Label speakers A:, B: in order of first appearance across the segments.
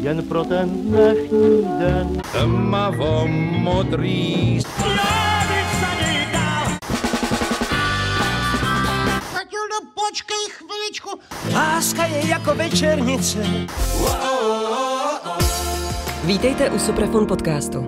A: jen pro ten dnešní den. Tmavo modrý.
B: počkej chviličku. Láska je jako večernice. Vítejte u Suprafon podcastu.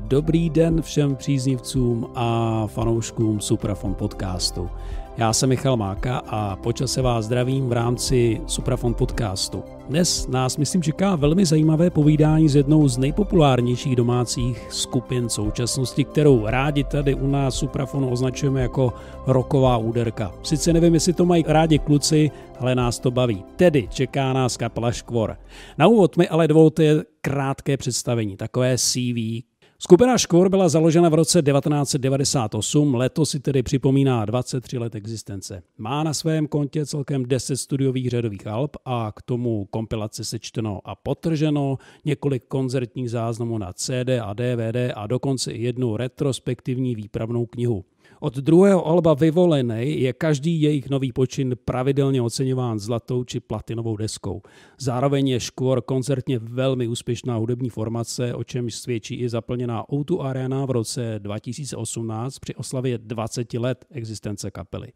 B: Dobrý den všem příznivcům a fanouškům Suprafon podcastu. Já jsem Michal Máka a počas se vás zdravím v rámci Suprafon podcastu. Dnes nás, myslím, čeká velmi zajímavé povídání s jednou z nejpopulárnějších domácích skupin současnosti, kterou rádi tady u nás Suprafon označujeme jako roková úderka. Sice nevím, jestli to mají rádi kluci, ale nás to baví. Tedy čeká nás kapela Škvor. Na úvod mi ale dovolte krátké představení, takové CV Skupina Škor byla založena v roce 1998, letos si tedy připomíná 23 let existence. Má na svém kontě celkem 10 studiových řadových alb a k tomu kompilace sečteno a potrženo, několik koncertních záznamů na CD a DVD a dokonce i jednu retrospektivní výpravnou knihu. Od druhého alba Vyvolený je každý jejich nový počin pravidelně oceňován zlatou či platinovou deskou. Zároveň je Škvor koncertně velmi úspěšná hudební formace, o čemž svědčí i zaplněná O2 Arena v roce 2018 při oslavě 20 let existence kapely.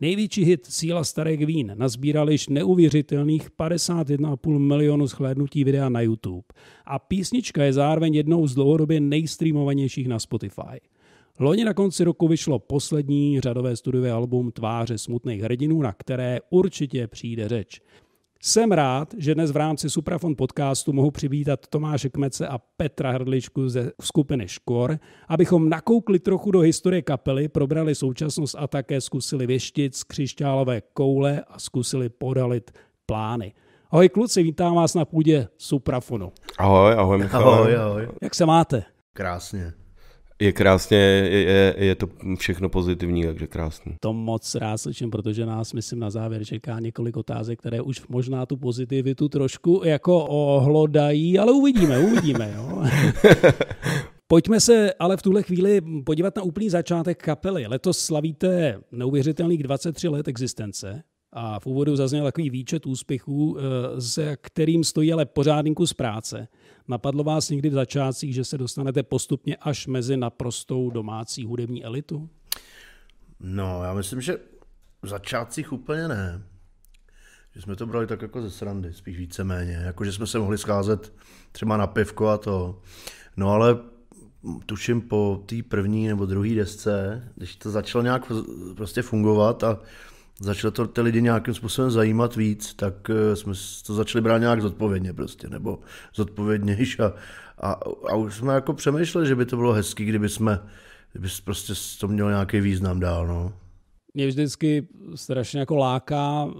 B: Největší hit Síla starých vín nazbíral již neuvěřitelných 51,5 milionu shlédnutí videa na YouTube a písnička je zároveň jednou z dlouhodobě nejstreamovanějších na Spotify. Loni na konci roku vyšlo poslední řadové studiové album Tváře smutných hrdinů, na které určitě přijde řeč. Jsem rád, že dnes v rámci Suprafon podcastu mohu přivítat Tomáše Kmece a Petra Hrdličku ze skupiny Škor, abychom nakoukli trochu do historie kapely, probrali současnost a také zkusili věštit z křišťálové koule a zkusili podalit plány. Ahoj kluci, vítám vás na půdě Suprafonu. Ahoj, ahoj Michal. Ahoj, ahoj. Jak se máte?
A: Krásně
C: je krásně, je, je, je to všechno pozitivní, takže krásný.
B: To moc rád slyším, protože nás, myslím, na závěr čeká několik otázek, které už možná tu pozitivitu trošku jako ohlodají, ale uvidíme, uvidíme. Jo? Pojďme se ale v tuhle chvíli podívat na úplný začátek kapely. Letos slavíte neuvěřitelných 23 let existence. A v úvodu zazněl takový výčet úspěchů, eh, se kterým stojí ale pořádný kus práce. Napadlo vás někdy v začátcích, že se dostanete postupně až mezi naprostou domácí hudební elitu?
A: No, já myslím, že v začátcích úplně ne. Že jsme to brali tak jako ze srandy, spíš víceméně. Jako, že jsme se mohli scházet třeba na pivko a to. No ale tuším po té první nebo druhé desce, když to začalo nějak prostě fungovat a začalo to ty lidi nějakým způsobem zajímat víc, tak eh, jsme to začali brát nějak zodpovědně prostě, nebo zodpovědnější. A, a, a už jsme jako přemýšleli, že by to bylo hezký, kdyby jsme, kdyby prostě to mělo nějaký význam dál. No.
B: Mě vždycky strašně jako láká uh,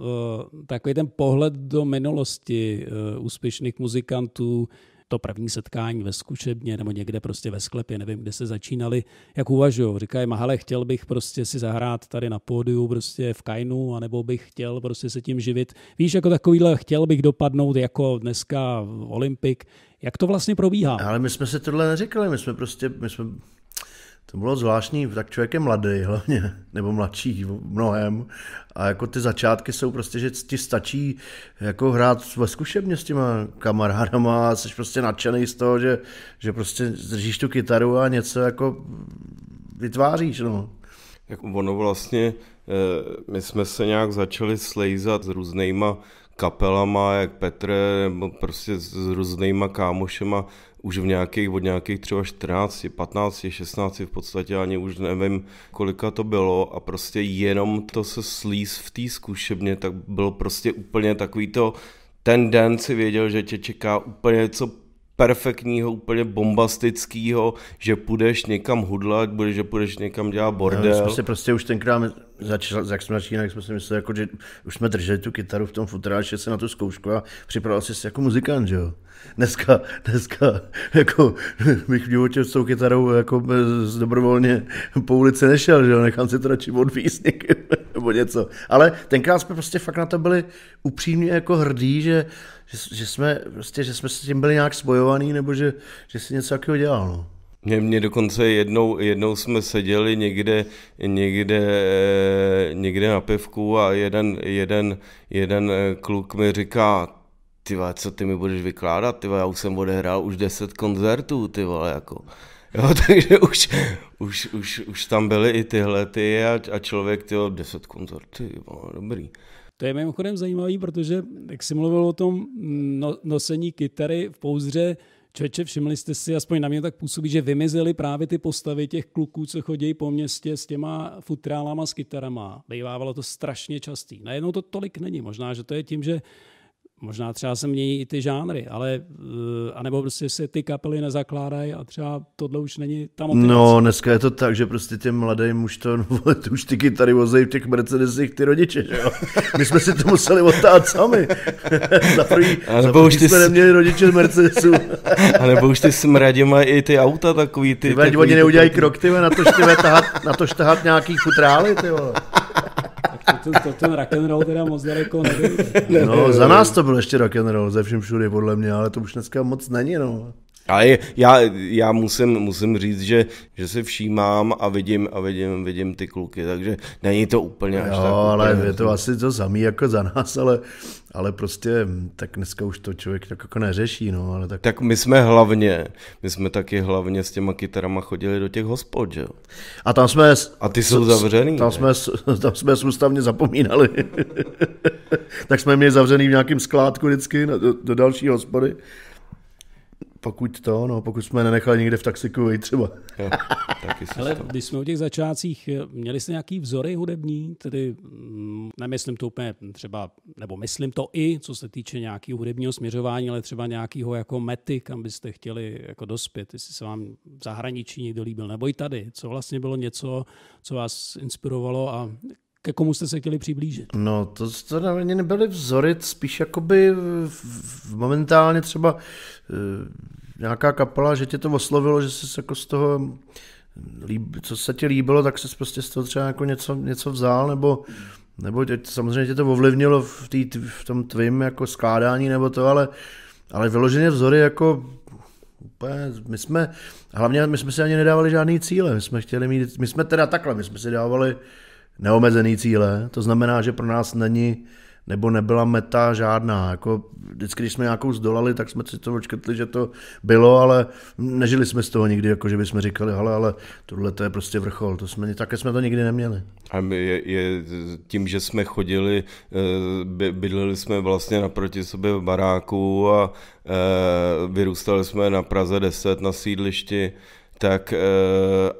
B: takový ten pohled do minulosti uh, úspěšných muzikantů, to první setkání ve zkušebně nebo někde prostě ve sklepě, nevím, kde se začínali, jak uvažují. Říkají, mahale, chtěl bych prostě si zahrát tady na pódiu prostě v Kainu, anebo bych chtěl prostě se tím živit. Víš, jako takovýhle chtěl bych dopadnout jako dneska Olympik. Jak to vlastně probíhá? Ale my jsme se tohle neříkali, my jsme prostě, my jsme
A: to bylo zvláštní, tak
B: člověk je mladý hlavně,
A: nebo mladší v mnohem. A jako ty začátky jsou prostě, že ti stačí jako hrát ve zkušebně s těma kamarádama a jsi prostě nadšený z toho, že, že prostě držíš tu kytaru a něco jako vytváříš. No.
C: Jak ono vlastně, eh, my jsme se nějak začali slejzat s různýma kapelama, jak Petr, nebo prostě s různýma kámošema už v nějakých, od nějakých třeba 14, 15, 16 v podstatě, ani už nevím, kolika to bylo a prostě jenom to se slíz v té zkušebně, tak bylo prostě úplně takový to, ten den si věděl, že tě čeká úplně něco perfektního, úplně bombastického, že půjdeš někam hudlat, bude, že půjdeš někam dělat bordel. No, my jsme se
A: prostě už tenkrát začali, jak jsme začínali, jak jsme si mysleli, jako, že už jsme drželi tu kytaru v tom futráči, se na tu zkoušku a připravil jsi se jako muzikant, že jo? Dneska, dneska, jako bych v životě s tou kytarou jako bez, dobrovolně po ulici nešel, že jo? Nechám si to radši odvíst někým nebo něco. Ale tenkrát jsme prostě fakt na to byli upřímně jako hrdí, že, že, že, jsme, prostě, že jsme s tím byli nějak spojovaný, nebo že, že si něco takového dělal. No.
C: Mě, mě dokonce jednou, jednou jsme seděli někde, někde, eh, někde na pivku a jeden, jeden, jeden eh, kluk mi říká, ty co ty mi budeš vykládat, ty já už jsem odehrál už deset koncertů, ty vole, jako. Jo, takže už, už, už, už tam byly i tyhle ty a, a člověk, ty 10 koncertů, dobrý.
B: To je mimochodem zajímavý, protože jak jsi mluvil o tom no, nosení kytary v pouzdře, Čeče, všimli jste si, aspoň na mě tak působí, že vymizely právě ty postavy těch kluků, co chodí po městě s těma futrálama, s kytarama. Bývávalo to strašně častý. Najednou to tolik není. Možná, že to je tím, že možná třeba se mění i ty žánry, ale eh, anebo prostě se ty kapely nezakládají a třeba tohle už není tam. motivace. No,
A: dneska je to tak, že prostě těm mladým už to, no, už ty kytary vozejí v těch Mercedesích ty rodiče, že jo? My jsme si to museli otát sami. za první, za první už ty jsme s... neměli rodiče z Mercedesu. a nebo
C: už ty smradě mají i ty auta takový. Ty, ty takový, oni neudělají krok, ty na to
A: štahat, na to štahat nějaký
B: futrály, ty vole to, to ten rock and roll teda moc daleko nebyl.
A: No, za nás to byl ještě rock and roll, ze všem všude podle mě, ale to už dneska moc není, no. Ale já,
C: já musím, musím říct, že, že se všímám a vidím a vidím, vidím ty kluky, takže není to úplně až jo, tak. ale úplně je to asi
A: to samý jako za nás, ale, ale prostě hm, tak dneska už to člověk tak jako neřeší. No, ale tak... tak my jsme hlavně, my
C: jsme taky hlavně s těma kytarama chodili do těch hospod, že jo? A tam jsme... A ty jsou zavřený. Tam
A: ne? jsme, tam jsme soustavně zapomínali. tak jsme měli zavřený v nějakém skládku vždycky do, do další hospody pokud to, no, pokud jsme nenechali někde v taxiku i třeba. Jo, taky Ale
B: když jsme u těch začátcích, eh, měli jste nějaký vzory hudební, tedy mm, nemyslím to úplně třeba, nebo myslím to i, co se týče nějakého hudebního směřování, ale třeba nějakého jako mety, kam byste chtěli jako dospět, jestli se vám v zahraničí někdo líbil, nebo i tady. Co vlastně bylo něco, co vás inspirovalo a
A: ke komu jste se chtěli přiblížit? No, to, to na mě nebyly vzory, spíš jakoby v, v momentálně třeba eh, nějaká kapela, že tě to oslovilo, že jsi jako z toho, líb, co se ti líbilo, tak jsi prostě z toho třeba jako něco, něco vzal, nebo, nebo tě, samozřejmě tě to ovlivnilo v, tý, v tom tvým jako skládání nebo to, ale, ale vyloženě vzory jako úplně, my jsme, hlavně my jsme si ani nedávali žádný cíle, my jsme chtěli mít, my jsme teda takhle, my jsme si dávali neomezený cíle, to znamená, že pro nás není, nebo nebyla meta žádná. Jako, vždycky, když jsme nějakou zdolali, tak jsme si to očkrtli, že to bylo, ale nežili jsme z toho nikdy, jako že bychom říkali, ale, ale tohle to je prostě vrchol, to jsme, také jsme to nikdy neměli.
C: A my je, je, tím, že jsme chodili, eh, by, bydleli jsme vlastně naproti sobě v baráku a eh, vyrůstali jsme na Praze 10 na sídlišti, tak eh,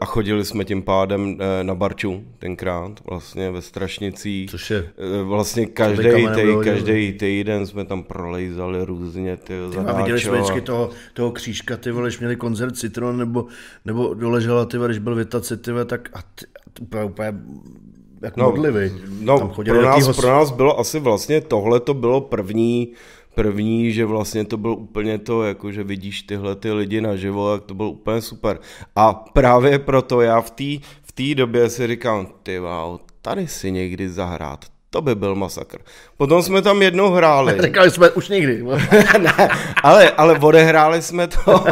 C: a chodili jsme tím pádem eh, na Barču tenkrát, vlastně ve Strašnicí. Což je? Eh, vlastně každý, tý, každý týden jsme tam prolejzali různě. Ty, a viděli jsme vždycky
A: toho, toho křížka, ty vole, měli koncert Citron nebo, nebo doležela, ty když byl Vitaci, ty tak a ty, úplně, úplně jak no, modlivý. No, pro, nás, pro
C: nás bylo asi vlastně tohle to bylo první První, že vlastně to bylo úplně to, jako že vidíš tyhle ty lidi naživo, jak to bylo úplně super. A právě proto já v té v té době si říkám, ty wow, tady si někdy zahrát, to by byl masakr. Potom jsme tam jednou hráli. Říkali
A: jsme už nikdy. ne,
C: ale, ale odehráli jsme to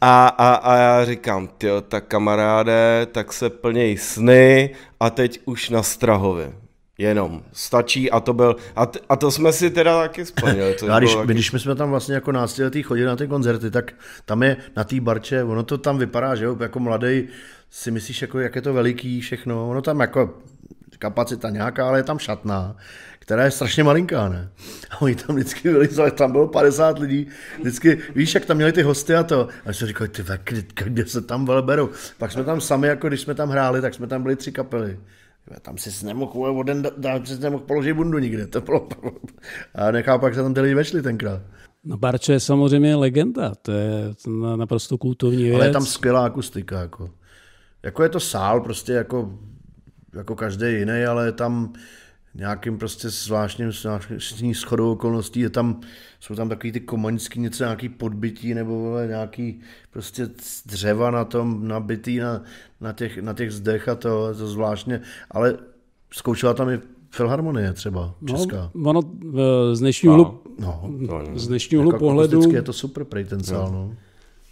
C: a, a, a já říkám, ty tak kamaráde, tak se plněj sny a teď už na Strahově. Jenom. Stačí a to byl, a, t, a to jsme si teda taky
A: splnili. No když, taky... když my jsme tam vlastně jako náctiletí chodili na ty koncerty, tak tam je na té barče, ono to tam vypadá, že jo, jako mladý si myslíš, jako, jak je to veliký všechno, ono tam jako kapacita nějaká, ale je tam šatná, která je strašně malinká, ne? A oni tam vždycky vylizali, tam bylo 50 lidí, vždycky, víš, jak tam měli ty hosty a to. A jsme říkali, ty ve kde se tam velberou. Pak jsme tam sami, jako když jsme tam hráli, tak jsme tam byli tři kapely. Tam si nemohl, o den, tam si nemohl položit bundu nikde. To bylo, a nechápu,
B: jak se tam ty lidi vešli tenkrát. No Barčo je samozřejmě legenda, to je naprosto kultovní věc. Ale je tam
A: skvělá akustika. Jako, jako je to sál, prostě jako, jako každý jiný, ale je tam, nějakým prostě zvláštním, zvláštní schodou okolností je tam, jsou tam takový ty komaňský něco, nějaký podbytí nebo vole, nějaký prostě dřeva na tom nabitý na, na, těch, na těch zdech a to, to zvláštně, ale zkoušela tam i Filharmonie třeba, no, česká.
B: No, ono eh, z dnešního no, no, z dnešního jako hlu pohledu... je to super, prej ten sál, no. no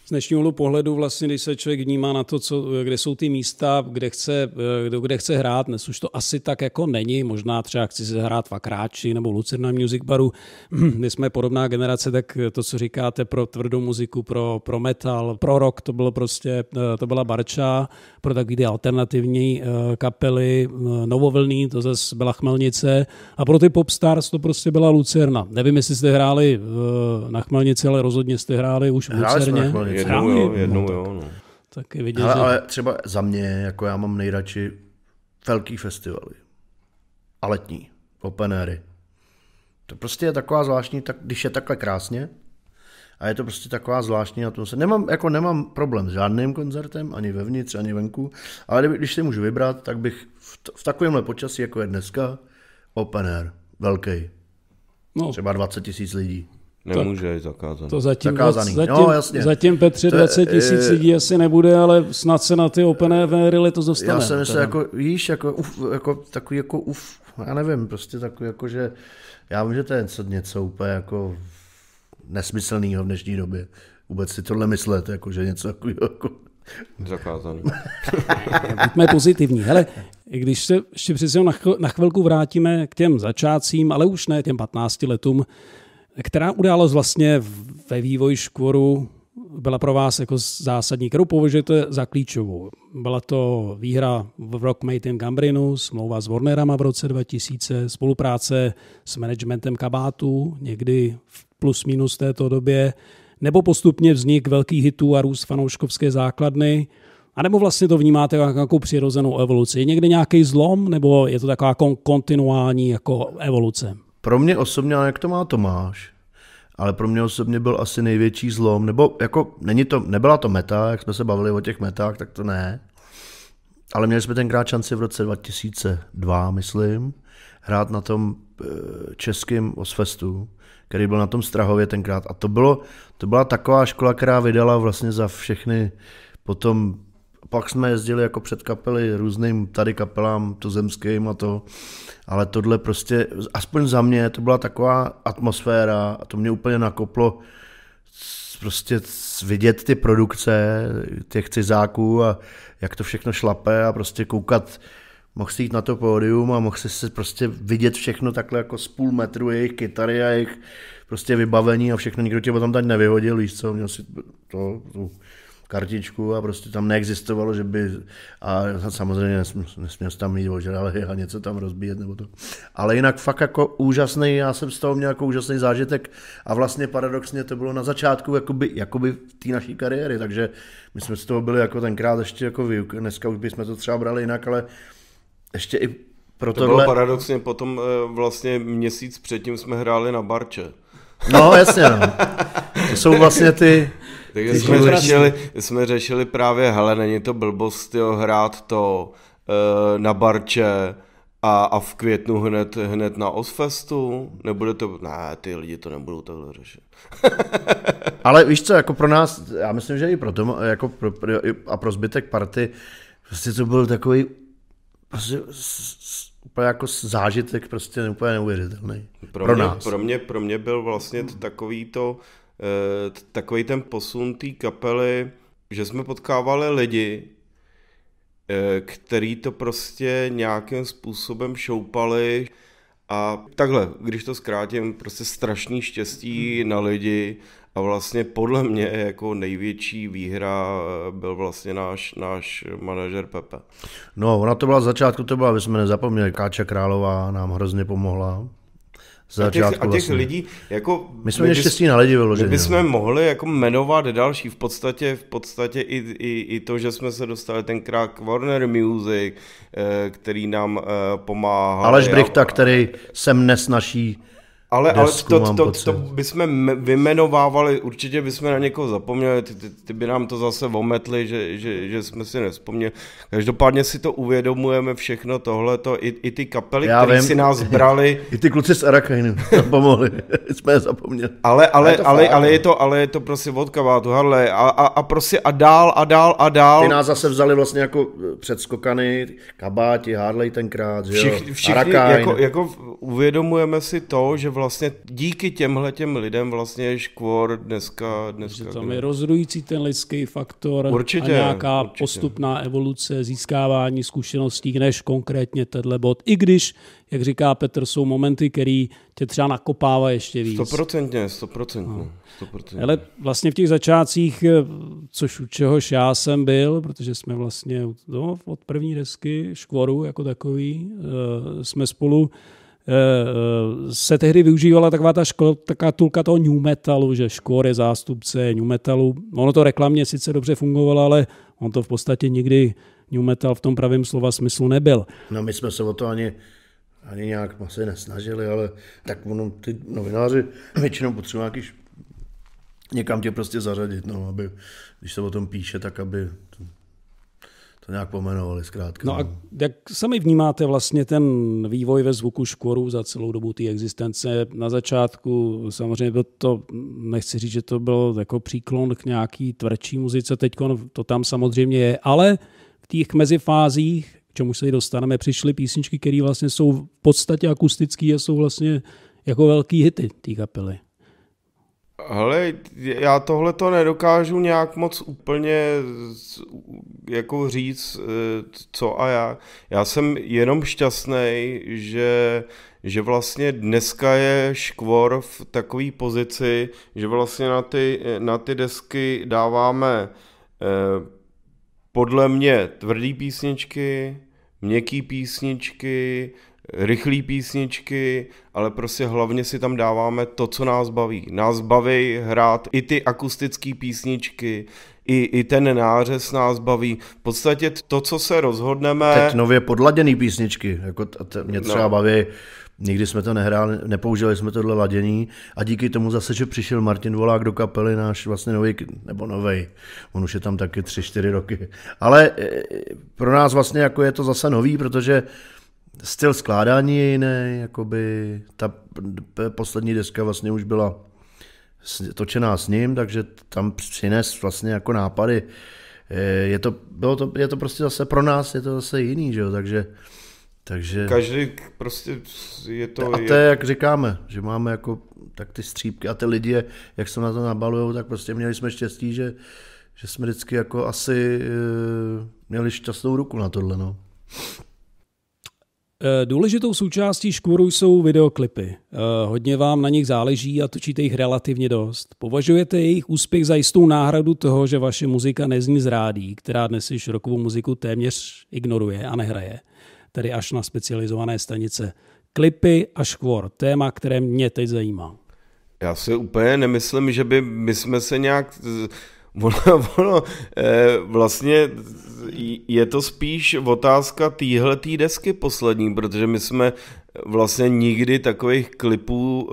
B: z dnešního pohledu vlastně, když se člověk vnímá na to, co, kde jsou ty místa, kde chce, eh, kde chce hrát, dnes už to asi tak jako není, možná třeba chci se hrát v Akráči nebo Lucerna Music Baru, my jsme podobná generace, tak eh, to, co říkáte pro tvrdou muziku, pro, pro metal, pro rock, to bylo prostě, eh, to byla barča, pro takové ty alternativní kapely, novovlný, to zase byla Chmelnice a pro ty popstars to prostě byla Lucerna. Nevím, jestli jste hráli na Chmelnici, ale rozhodně jste hráli už v Lucerně v jednou chrámě. Jo, jednou no, jo, no. vidět, ale, že... Ale
A: třeba za mě, jako já mám nejradši velký festivaly. A letní. Openery. To prostě je taková zvláštní, tak, když je takhle krásně, a je to prostě taková zvláštní atmosféra. Nemám, jako nemám problém s žádným koncertem, ani vevnitř, ani venku, ale když si můžu vybrat, tak bych v, t- v takovémhle počasí, jako je dneska, open air, velký. No. Třeba 20 tisíc lidí. Nemůže, je zakázaný. To zatím, zakázaný. No, zatím, no, jasně. zatím Petře 20 tisíc eh, lidí
B: asi nebude, ale snad se na ty Open Air to zostane. Já jsem se jako, víš, jako, uf,
A: jako, takový jako uf, já nevím, prostě takový jako, že já vím, že to je něco, něco úplně jako nesmyslného v dnešní době. Vůbec si tohle myslet, jako, že něco jako, jako Zakázaný.
B: Buďme pozitivní. Hele, když se ještě přece na chvilku vrátíme k těm začátcím, ale už ne těm 15 letům, která událost vlastně ve vývoji Škvoru byla pro vás jako zásadní, kterou považujete za klíčovou? Byla to výhra v Made in Gambrinu, smlouva s Warnerama v roce 2000, spolupráce s managementem kabátů někdy v plus minus této době, nebo postupně vznik velkých hitů a růst fanouškovské základny, a nebo vlastně to vnímáte jako nějakou přirozenou evoluci? Je někde nějaký zlom, nebo je to taková kontinuální jako evoluce?
A: Pro mě osobně, jak to má Tomáš, ale pro mě osobně byl asi největší zlom, nebo jako není to, nebyla to meta, jak jsme se bavili o těch metách, tak to ne. Ale měli jsme tenkrát šanci v roce 2002, myslím, hrát na tom eh, českým Osfestu, který byl na tom Strahově tenkrát. A to, bylo, to byla taková škola, která vydala vlastně za všechny potom pak jsme jezdili jako před kapely různým tady kapelám, to zemským a to, ale tohle prostě, aspoň za mě, to byla taková atmosféra a to mě úplně nakoplo prostě vidět ty produkce těch cizáků a jak to všechno šlape a prostě koukat, mohl jít na to pódium a mohl si, prostě vidět všechno takhle jako z půl metru jejich kytary a jejich prostě vybavení a všechno, nikdo tě tam nevyhodil, víš co, měl si to, to kartičku a prostě tam neexistovalo, že by, a samozřejmě nesměl jsem tam mít ožralý a něco tam rozbíjet nebo to. Ale jinak fakt jako úžasný, já jsem z toho měl jako úžasný zážitek a vlastně paradoxně to bylo na začátku jakoby, jakoby té naší kariéry, takže my jsme z toho byli jako tenkrát ještě jako výuk, dneska už bychom to třeba brali jinak, ale ještě i pro to tohle... bylo paradoxně,
C: potom eh, vlastně měsíc předtím jsme hráli na Barče.
B: No, jasně. No. To jsou vlastně ty, takže jsme řešili,
C: jsme řešili právě, hele, není to blbost jo, hrát to uh, na barče, a, a v květnu hned, hned na Osfestu? Nebude to... Ne, ty lidi to nebudou takhle řešit.
A: Ale víš co, jako pro nás, já myslím, že i pro tom, jako pro, a pro zbytek party, prostě to byl takový prostě, úplně jako zážitek prostě úplně neuvěřitelný. Pro, pro mě, nás. Pro
C: mě, pro mě byl vlastně takový to, Eh, takový ten posun té kapely, že jsme potkávali lidi, eh, který to prostě nějakým způsobem šoupali a takhle, když to zkrátím, prostě strašný štěstí hmm. na lidi a vlastně podle mě jako největší výhra eh, byl vlastně náš, náš manažer Pepe.
A: No, ona to byla začátku, to byla, aby jsme nezapomněli, Káča Králová nám hrozně pomohla, a těch, a těch vlastně. lidí,
C: jako... My jsme měli štěstí na lidi vyloženě. My bychom no. mohli jako jmenovat další, v podstatě, v podstatě i, i, i to, že jsme se dostali tenkrát k Warner Music, eh, který nám eh, pomáhal. Aleš Brichta,
A: který sem dnes naší ale, ale to, to, to,
C: to bychom vymenovávali, určitě bychom na někoho zapomněli, ty, ty, ty by nám to zase ometli, že, že, že jsme si nespomněli. Každopádně si to uvědomujeme, všechno tohleto, i, i ty kapely, které si nás brali.
A: I ty kluci z Arakainu. pomohli, jsme je zapomněli. Ale, ale, to ale, ale, je to, ale je to prostě od kavátu, harle, a, a, a prostě a dál, a dál, a dál. Ty nás zase vzali vlastně jako eh, předskokany, kabáti, Harley tenkrát,
B: že
C: jo? Všichni, všichni jako, jako uvědomujeme si to, že vlastně díky těmhle těm lidem vlastně je škvor dneska, dneska... Že tam je
B: rozrující ten lidský faktor určitě, a nějaká určitě. postupná evoluce, získávání zkušeností, než konkrétně tenhle bod. I když, jak říká Petr, jsou momenty, který tě třeba nakopává ještě víc.
C: Stoprocentně, stoprocentně. No. Ale
B: vlastně v těch začátcích, eh, což u čehož já jsem byl, protože jsme vlastně no, od první desky škvoru jako takový, eh, jsme spolu Eh, eh, se tehdy využívala taková ta škol, taká tulka toho new metalu, že škor je zástupce new metalu. Ono to reklamně sice dobře fungovalo, ale on to v podstatě nikdy new metal v tom pravém slova smyslu nebyl.
A: No my jsme se o to ani ani nějak asi nesnažili, ale tak ono, ty novináři většinou potřebují nějaký někam tě prostě zařadit, no, aby, když se o tom píše, tak aby nějak pomenovali zkrátka.
B: No a no. jak sami vnímáte vlastně ten vývoj ve zvuku škoru za celou dobu té existence? Na začátku samozřejmě byl to, nechci říct, že to byl jako příklon k nějaký tvrdší muzice, teď to tam samozřejmě je, ale v těch mezifázích, k čemu se dostaneme, přišly písničky, které vlastně jsou v podstatě akustické a jsou vlastně jako velký hity té kapely.
C: Hele, já tohle to nedokážu nějak moc úplně jako říct, eh, co a já. Já jsem jenom šťastný, že, že vlastně dneska je škvor v takové pozici, že vlastně na ty, na ty desky dáváme eh, podle mě tvrdý písničky, měkký písničky, rychlé písničky, ale prostě hlavně si tam dáváme to, co nás baví. Nás baví hrát i ty akustické písničky, i, i ten nářez nás baví. V podstatě to, co se rozhodneme... Teď
A: nově podladěný písničky, jako t- t- mě no. třeba no. baví, nikdy jsme to nehráli, nepoužili jsme tohle ladění a díky tomu zase, že přišel Martin Volák do kapely, náš vlastně nový, nebo novej, on už je tam taky tři čtyři roky, ale e, e, pro nás vlastně jako je to zase nový, protože styl skládání je jiný, jakoby ta poslední deska vlastně už byla točená s ním, takže tam přines vlastně jako nápady. Je to, bylo to, je to prostě zase pro nás, je to zase jiný, že jo, takže takže... Každý
C: prostě je to... A to je, jak
A: říkáme, že máme jako tak ty střípky a ty lidi, jak se na to nabalujou, tak prostě měli jsme štěstí, že, že jsme vždycky jako asi eh, měli šťastnou ruku na tohle, no.
B: Eh, důležitou součástí škůru jsou videoklipy. Eh, hodně vám na nich záleží a točíte jich relativně dost. Považujete jejich úspěch za jistou náhradu toho, že vaše muzika nezní z rádí, která dnes již rokovou muziku téměř ignoruje a nehraje. Tedy až na specializované stanice. Klipy a škvor, téma, které mě teď zajímá.
C: Já si úplně nemyslím, že by my jsme se nějak... Ono, ono eh, vlastně je to spíš otázka téhle desky poslední, protože my jsme vlastně nikdy takových klipů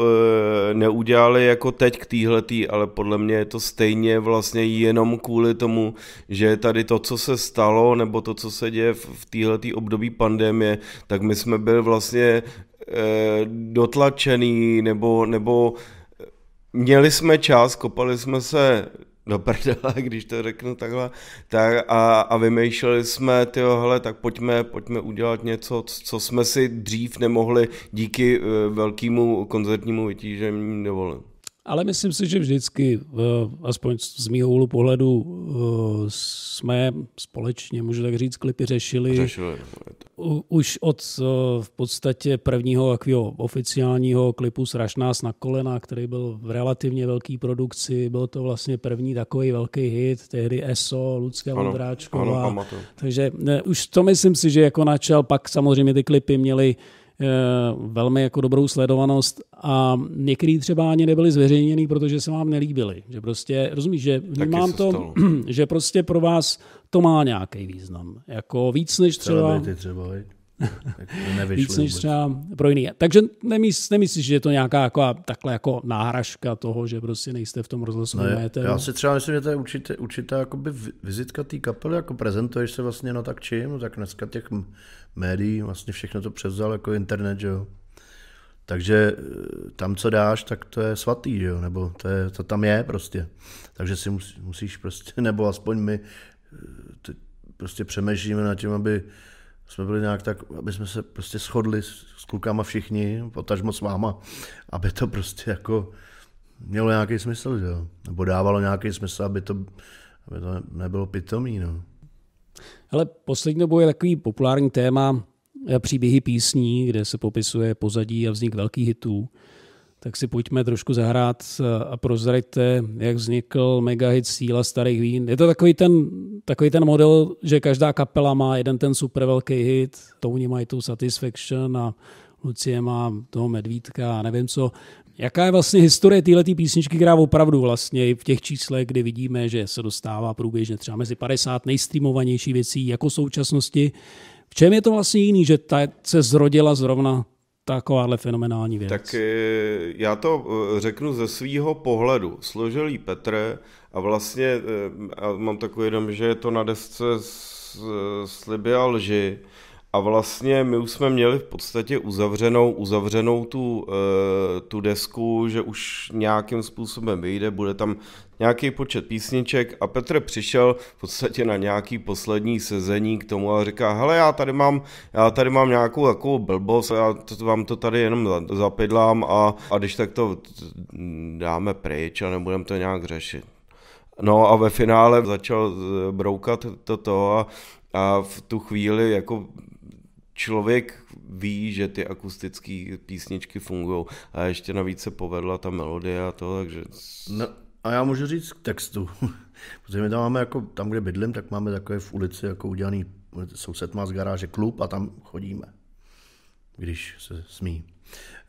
C: e, neudělali jako teď k téhletý, ale podle mě je to stejně vlastně jenom kvůli tomu, že tady to, co se stalo, nebo to, co se děje v, v tý období pandemie, tak my jsme byli vlastně e, dotlačený, nebo, nebo měli jsme čas, kopali jsme se do prdele, když to řeknu takhle. Tak a, a vymýšleli jsme, ty hele, tak pojďme, pojďme udělat něco, co jsme si dřív nemohli díky eh, velkému koncertnímu vytížení dovolit
B: ale myslím si, že vždycky, eh, aspoň z mého úhlu pohledu, eh, jsme společně, můžu tak říct, klipy řešili. řešili. Už od eh, v podstatě prvního takového oficiálního klipu Sraž nás na kolena, který byl v relativně velké produkci, byl to vlastně první takový velký hit, tehdy ESO, Lucka Vondráčková. Takže ne, už to myslím si, že jako načal, pak samozřejmě ty klipy měly Eh, velmi jako dobrou sledovanost a některý třeba ani nebyly zveřejněný, protože se vám nelíbily. Že prostě, rozumíš, že vnímám to, stalo. že prostě pro vás to má nějaký význam. Jako víc než třeba... třeba víc než třeba pro jiný. Takže nemysl, nemyslíš, že je to nějaká jako, takhle jako náhražka toho, že prostě nejste v tom rozhlasu? No já si
A: třeba myslím, že to je určitá, určitá jakoby vizitka té kapely, jako prezentuješ se vlastně, no tak čím, no tak dneska těch médií, vlastně všechno to převzal jako internet, že jo. Takže eh, tam, co dáš, tak to je svatý, že jo, nebo to, je, to tam je prostě. Takže si musí, musíš prostě, nebo aspoň my eh, prostě přemýšlíme nad tím, aby jsme byli nějak tak, aby jsme se prostě shodli s, s klukama všichni, potažmo s váma, aby to prostě jako mělo nějaký smysl, že jo? nebo dávalo nějaký smysl, aby to, aby to nebylo
B: pitomý. No. Ale poslední dobou je takový populární téma eh, příběhy písní, kde se popisuje pozadí a vznik velkých hitů. Tak si pojďme trošku zahrát eh, a prozraďte, jak vznikl megahit Síla starých vín. Je to takový ten, takový ten model, že každá kapela má jeden ten super velký hit, to ní mají tu Satisfaction a Lucie má toho medvídka a nevím co. Jaká je vlastně historie téhle písničky, která opravdu vlastně v těch číslech, kdy vidíme, že se dostává průběžně třeba mezi 50 nejstreamovanější věcí jako současnosti. V čem je to vlastně jiný, že ta se zrodila zrovna takováhle fenomenální věc? Tak
C: eh, já to eh, řeknu ze svýho pohledu. Složil Petr a vlastně eh, a mám takový jenom, že je to na desce sliby a lži, a vlastně my už jsme měli v podstatě uzavřenou, uzavřenou tu, eh, tu desku, že už nějakým způsobem vyjde, bude tam nějaký počet písniček a Petr přišel v podstatě na nějaký poslední sezení k tomu a říká, hele, já tady mám, já tady mám nějakou takovou blbost, já to, vám to tady jenom zapidlám a, a když tak to dáme pryč a nebudeme to nějak řešit. No a ve finále začal broukat toto a a v tu chvíli jako člověk ví, že ty akustické písničky fungují. A ještě navíc se povedla ta melodie a to, takže...
A: No, a já můžu říct k textu. Protože my tam máme, jako, tam kde bydlím, tak máme takové v ulici jako udělaný, soused má z garáže klub a tam chodíme, když se smí.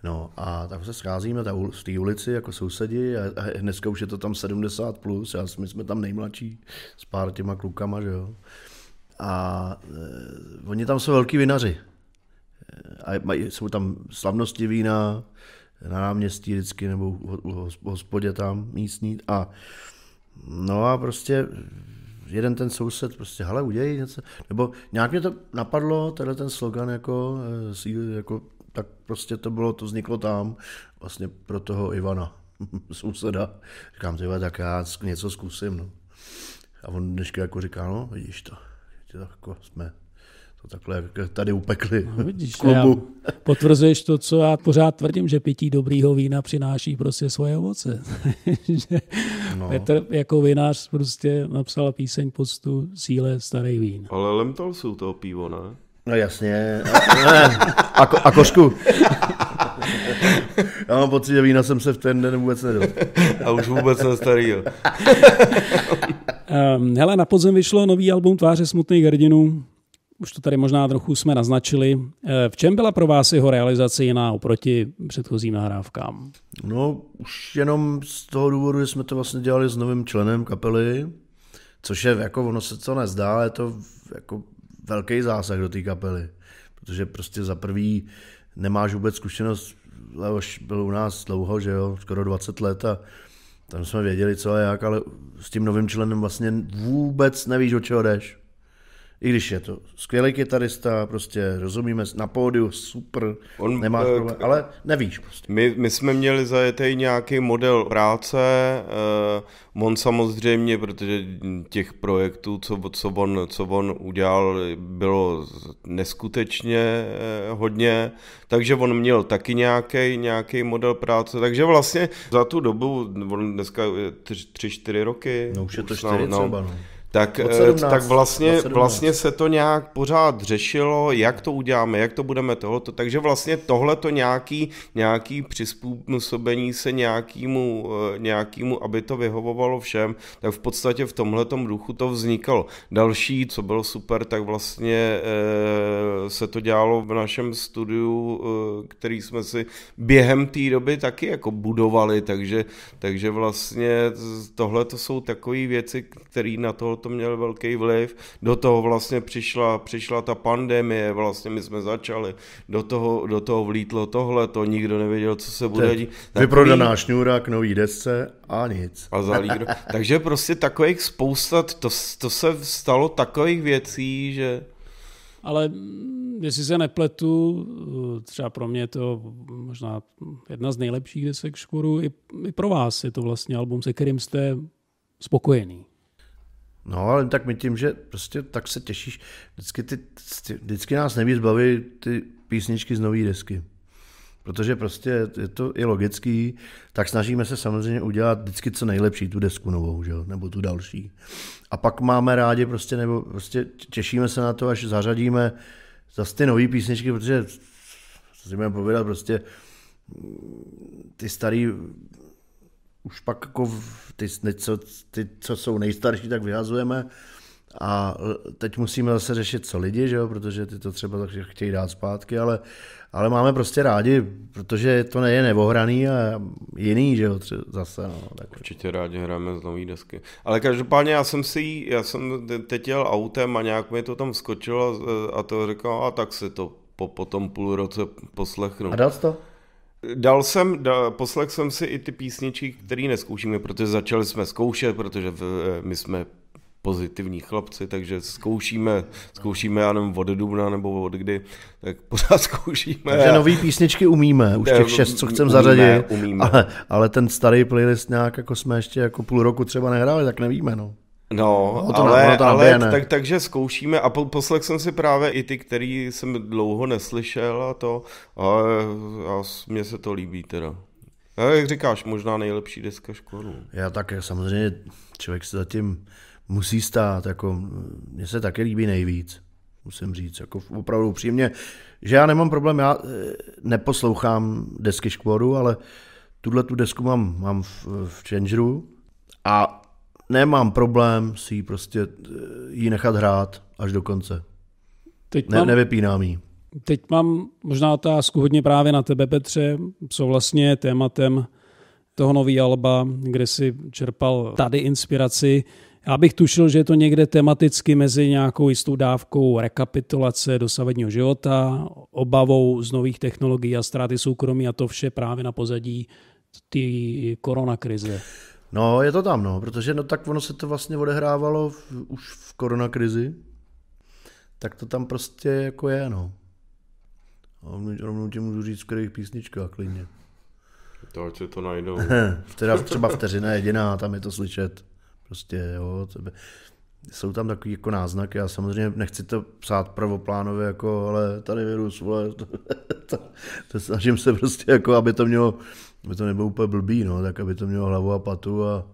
A: No a tak se scházíme ta, v té ulici jako sousedi a, a dneska už je to tam 70+, plus, a my jsme tam nejmladší s pár těma klukama, že jo. A e, oni tam jsou velký vinaři. A mají, jsou tam slavnosti vína na náměstí vždycky, nebo u hospodě tam místní. A no a prostě jeden ten soused prostě, hele, udělej něco. Nebo nějak mě to napadlo, tenhle ten slogan jako, e, jako tak prostě to bylo, to vzniklo tam, vlastně pro toho Ivana, souseda. Říkám, ty tak já něco zkusím, no. A on dneška jako říká, no, vidíš to. Prostě jako jsme to takhle tady upekli no, vidíš, klubu.
B: Potvrzuješ to, co já pořád tvrdím, že pití dobrýho vína přináší prostě svoje ovoce. no. Petr jako vinař prostě napsal píseň postu síle starý vín.
C: Ale lemtal jsou toho pivo, ne? No jasně. A, a, ko, a košku.
A: Já mám pocit, že vína jsem se v ten den vůbec nedal. A už vůbec na starýho.
B: Um, hele, na podzem vyšlo nový album Tváře smutných hrdinů. Už to tady možná trochu jsme naznačili. Ehm, v čem byla pro vás jeho realizace jiná oproti předchozím nahrávkám? No, už
A: jenom z toho důvodu, že jsme to vlastně dělali s novým členem kapely, což je, jako ono se to nezdá, ale je to jako velký zásah do té kapely. Protože prostě za prvý nemáš vůbec zkušenost, Leoš byl u nás dlouho, že jo, skoro 20 let a tam jsme věděli, co a jak, ale s tím novým členem vlastně vůbec nevíš, o čeho jdeš. I když je to skvělý kytarista, prostě rozumíme na pódiu, super, On, nemáš uh, problém,
C: ale nevíš prostě. My, my jsme měli zajetý nějaký model práce, uh, on samozřejmě, protože těch projektů, co, co, on, co on udělal, bylo neskutečně uh, hodně, takže on měl taky nějaký nějaký model práce, takže vlastně za tu dobu, on dneska je tři, tři čtyři roky. No už je to čtyři třeba, no tak, 17, eh, tak vlastně, vlastně se to nějak pořád řešilo, jak to uděláme, jak to budeme tohoto, takže vlastně tohle to nějaký, nějaký přizpůsobení se nějakýmu eh, nějakýmu, aby to vyhovovalo všem, tak v podstatě v tomhle duchu to vznikalo. Další, co bylo super, tak vlastně eh, se to dělalo v našem studiu, který jsme si během té doby taky jako budovali, takže, takže vlastně tohle to jsou takové věci, které na to to měl velký vliv. Do toho vlastně přišla, přišla ta pandemie, vlastně my jsme začali. Do toho, do toho vlítlo tohle, to nikdo nevěděl, co se bude dít. Vyprodaná šňůra k nový desce a nic. A zalíro. Takže prostě takových spousta, to, to se
B: stalo takových věcí, že... Ale mm, jestli se nepletu, třeba pro mě je to možná jedna z nejlepších desek škůru, i, i pro vás je to vlastně album, se kterým jste spokojený.
A: No, ale tak my tím, že prostě tak se těšíš, vždycky, ty, vždycky nás nejvíc baví ty písničky z nové desky. Protože prostě je to i logický, tak snažíme se samozřejmě udělat vždycky co nejlepší tu desku novou, že? nebo tu další. A pak máme rádi prostě, nebo prostě těšíme se na to, až zařadíme zase ty nové písničky, protože, co si budeme povědat, prostě ty staré už pak jako ty, co, ty, co jsou nejstarší, tak vyhazujeme. A teď musíme zase řešit, co lidi, že jo? protože ty to třeba tak chtějí dát zpátky, ale, ale máme prostě rádi, protože to ne je a jiný, že jo, třeba zase. No, tak. Určitě rádi hrajeme z nový desky.
C: Ale každopádně já jsem si, já jsem teď jel autem a nějak mi to tam skočilo a to říkal, a tak si to po, po tom půl roce poslechnu. A dal to? Dal jsem, da, poslech jsem si i ty písničky, které neskoušíme, protože začali jsme zkoušet, protože v, eh, my jsme pozitivní chlapci, takže zkoušíme, zkoušíme, já nevím, od dubna nebo od kdy, tak pořád zkoušíme. Takže nový
A: písničky umíme, už ne, těch šest, co chcem umíme, zařadit, umíme. Ale, ale ten starý playlist nějak, jako jsme ještě jako půl roku třeba nehráli, tak nevíme, no.
C: No, no to ale, to ale tak, takže zkoušíme a po, poslech jsem si právě i ty, který jsem dlouho neslyšel a to, ale a mně se to líbí teda. A jak říkáš, možná nejlepší deska školu.
A: Já tak samozřejmě člověk se zatím musí stát, jako mně se taky líbí nejvíc, musím říct, jako opravdu upřímně, že já nemám problém, já eh, neposlouchám desky škvoru, ale tuhle tu desku mám, mám v, v Changeru a nemám problém si ji prostě eh, jí nechat hrát až do konce. Teď ne, mám, nevypínám ji.
B: Teď mám možná otázku hodně právě na tebe, Petře. Co vlastně tématem toho nový alba, kde si čerpal tady inspiraci. Já bych tušil, že je to někde tematicky mezi nějakou jistou dávkou rekapitulace dosavadního života, obavou z nových technologií a ztráty soukromí a to vše právě na pozadí ty koronakrize.
A: No, je to tam, no, protože no tak ono se to vlastně odehrávalo v, už v koronakrizi, tak to tam prostě jako je, no. Rovnou, rovnou můžu říct, v kterých písničkách klidně.
C: To ať se to najdou. teda třeba
A: vteřina jediná, tam je to slyšet. Prostě, jo, tebe. Jsou tam takový jako náznaky, já samozřejmě nechci to psát prvoplánově, jako, ale tady virus, vole, to, to, to, snažím se prostě, jako, aby to mělo aby to nebylo úplně blbý, no, tak aby to mělo hlavu a patu a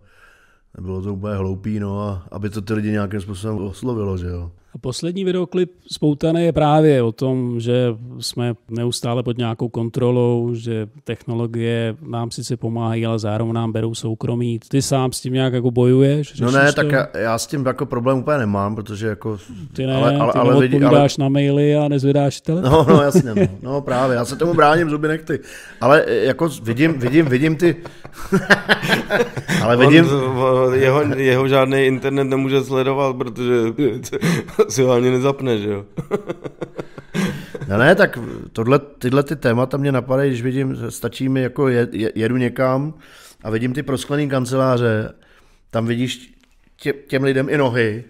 A: nebylo to úplně hloupý, no a aby to ty lidi nějakým způsobem oslovilo, že jo.
B: Poslední videoklip spoutaný je právě o tom, že jsme neustále pod nějakou kontrolou, že technologie nám sice pomáhají, ale zároveň nám berou soukromí. Ty sám s tím nějak jako bojuješ? No ne, to? tak já,
A: já, s tím jako problém úplně nemám, protože jako... Ty ne, ale, ale, ty ale, vidí, ale...
B: na maily a nezvedáš telefon. No, no jasně, no,
A: no právě, já se tomu bráním zuby nechty. Ale eh, jako vidím, vidím, vidím ty... ale vidím... On, jeho,
C: jeho žádný internet nemůže sledovat, protože
A: si ho ani nezapne, že jo? No ne, tak tohle, tyhle ty témata mě napadají, když vidím, stačí mi, jako je, jedu někam a vidím ty prosklený kanceláře, tam vidíš tě, těm lidem i nohy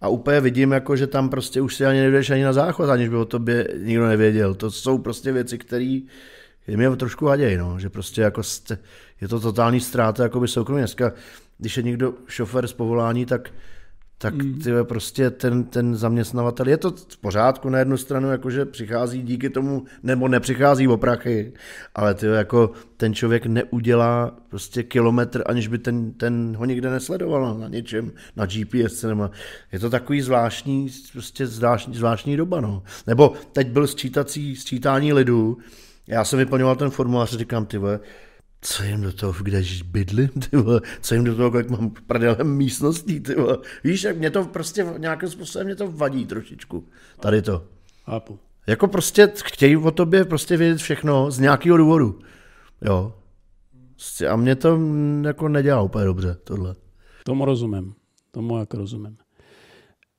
A: a úplně vidím, jako, že tam prostě už si ani nevěděš ani na záchod, aniž by o tobě nikdo nevěděl. To jsou prostě věci, které mě trošku hadějí, no, že prostě jako je to totální ztráta by soukromí. Dneska, když je někdo šofer z povolání, tak tak mm. prostě ten, ten zaměstnavatel, je to v pořádku na jednu stranu, jakože přichází díky tomu, nebo nepřichází o prachy, ale ty jako ten člověk neudělá prostě kilometr, aniž by ten, ten ho nikde nesledoval na něčem, na GPS nebo je to takový zvláštní, prostě zvláštní, zvláštní doba, no. Nebo teď byl sčítací, sčítání lidů, já jsem vyplňoval ten formulář, říkám, ty co jim do toho, kde bydlím, ty vole, co jim do toho, kolik mám prdele místností, ty vole. Víš, jak mě to prostě nějakým způsobem mě to vadí trošičku, tady to. Chápu. Jako prostě chtějí o tobě prostě vědět všechno z nějakého důvodu, jo. A mě to jako nedělá úplně dobře, tohle. Tomu rozumím, tomu jako rozumím.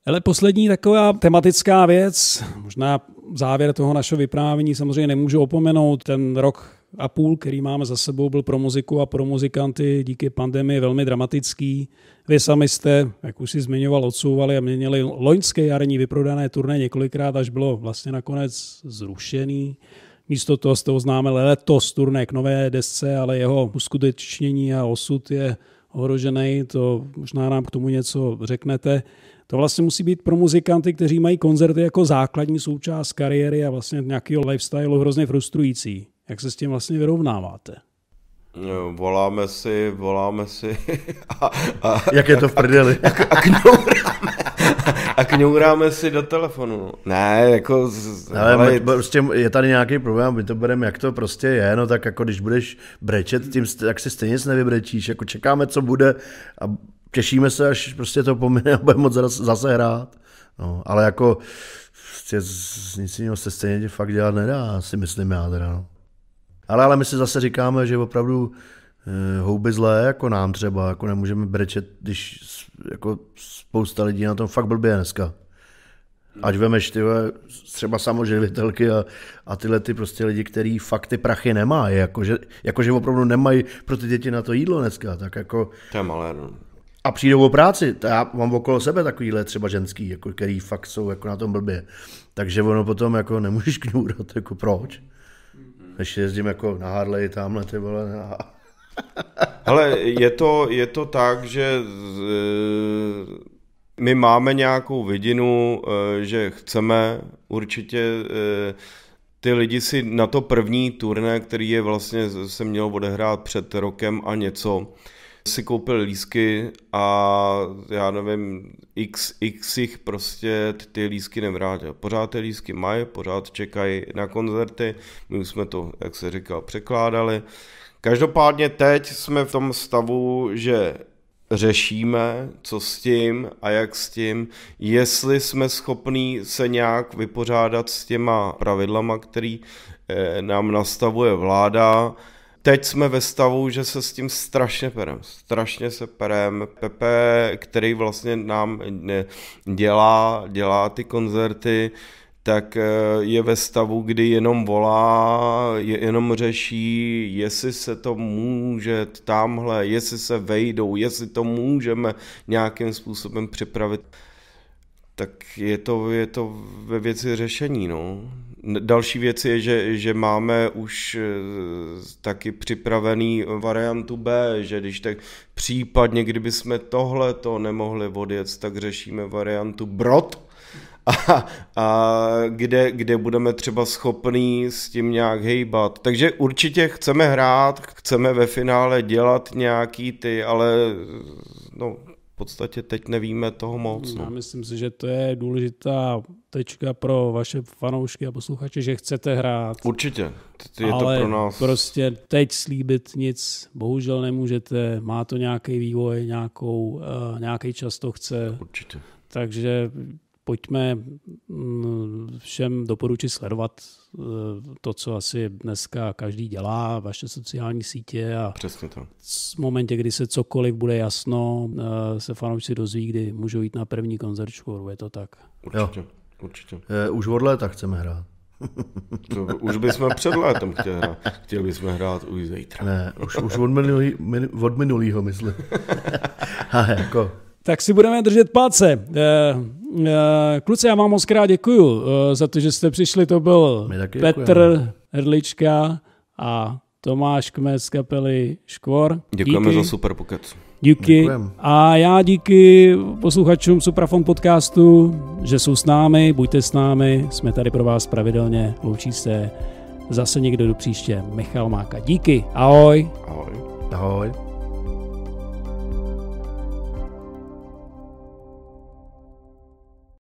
B: Ale poslední taková tematická věc, možná závěr toho našeho vyprávění samozřejmě nemůžu opomenout, ten rok a půl, který máme za sebou, byl pro muziku a pro muzikanty díky pandemii velmi dramatický. Vy sami jste, jak už si zmiňoval, odsouvali a měnili loňské jarní vyprodané turné několikrát, až bylo vlastně nakonec zrušený. Místo toho jste oznámili letos turné k nové desce, ale jeho uskutečnění a osud je ohrožený, to možná nám k tomu něco řeknete. To vlastně musí být pro muzikanty, kteří mají koncerty jako základní součást kariéry a vlastně nějakého lifestyle hrozně frustrující. Jak se s tím vlastně vyrovnáváte?
C: No, voláme si, voláme si. A, a, Jak je to v prdeli? A,
B: a, a, knouráme,
C: a knouráme si do telefonu. No.
A: Ne, jako... Z, ale, ale prostě je tady nějaký problém, my to bereme, jak to prostě je, no tak jako když budeš brečet, tím, tak si stejně nic nevybrečíš, jako čekáme, co bude a těšíme se, až prostě to pomine a budeme moc zase hrát. No, ale jako prostě z nic jiného se stejně fakt dělat nedá, si myslím já teda. No. Ale, ale my si zase říkáme, že opravdu e, houby zlé, jako nám třeba, jako nemůžeme brečet, když jako spousta lidí na tom fakt blbě dneska. Ať vemeš ty, třeba samoživitelky a, a tyhle ty prostě lidi, který fakt ty prachy nemá, jakože, jakože opravdu nemají pro ty děti na to jídlo dneska, tak jako... To je malé, no. A přijdou o práci, to já mám okolo sebe takovýhle třeba ženský, jako, který fakt jsou jako na tom blbě. Takže ono potom jako nemůžeš kňůrat, jako proč? než jezdím jako na Harley tamhle ty vole. Na... Ale
C: je to, je to tak, že e, my máme nějakou vidinu, e, že chceme určitě e, ty lidi si na to první turné, který je vlastně se měl odehrát před rokem a něco, si koupil lísky a já nevím, x, x jich prostě ty lísky nevrátil. Pořád ty lísky mají, pořád čekají na koncerty, my už jsme to, jak se říká, překládali. Každopádně teď jsme v tom stavu, že řešíme, co s tím a jak s tím, jestli jsme schopní se nějak vypořádat s těma pravidlama, který eh, nám nastavuje vláda, teď jsme ve stavu, že se s tím strašně perem. Strašně se perem. Pepe, který vlastně nám eh, dělá, dělá ty koncerty, tak eh, je ve stavu, kdy jenom volá, je, jenom řeší, jestli se to může tamhle, jestli se vejdou, jestli to můžeme nějakým způsobem připravit tak je to, je to ve věci řešení. No. Další věc je, že, že máme už e, taky připravený variantu B, že když tak případně, kdyby jsme tohle to nemohli odjet, tak řešíme variantu Brod, a, a kde, kde budeme třeba schopný s tím nějak hejbat. Takže určitě chceme hrát, chceme ve finále dělat nějaký ty, ale no, podstatě teď nevíme toho moc. No. Já
B: myslím si, že to je důležitá tečka pro vaše fanoušky a posluchače, že chcete hrát. Určitě, je ale to pro nás. prostě teď slíbit nic bohužel nemůžete. Má to nějaký vývoj, nějakou, uh, nějaký čas to chce. Určitě. Takže pojďme mm, všem doporučit sledovat eh, to, co asi dneska každý dělá, vaše sociální sítě a Přesně to. v momentě, kdy se cokoliv bude jasno, eh, se fanoušci dozví, kdy můžou jít na první koncert školu, je to tak?
A: Určitě, jo. určitě. Je, eh, už od léta chceme hrát. To, už bychom před létem chtěli hrát. Chtěli bychom hrát už zítra. Ne, už, už od, minulý, min, od minulýho, myslím. Ale jako,
B: tak si budeme držet palce. Eh, eh, kluci, já vám moc krát děkuju eh, za to, že jste přišli. To byl Petr Hrdlička a Tomáš Kmec z kapely Škvor. Děkujeme díky. za super pokec. Díky. Děkujem. A já díky posluchačům Suprafon podcastu, že jsou s námi, buďte s námi, jsme tady pro vás pravidelně, loučí se zase někdo do příště. Michal Máka, díky, ahoj. Ahoj. Ahoj.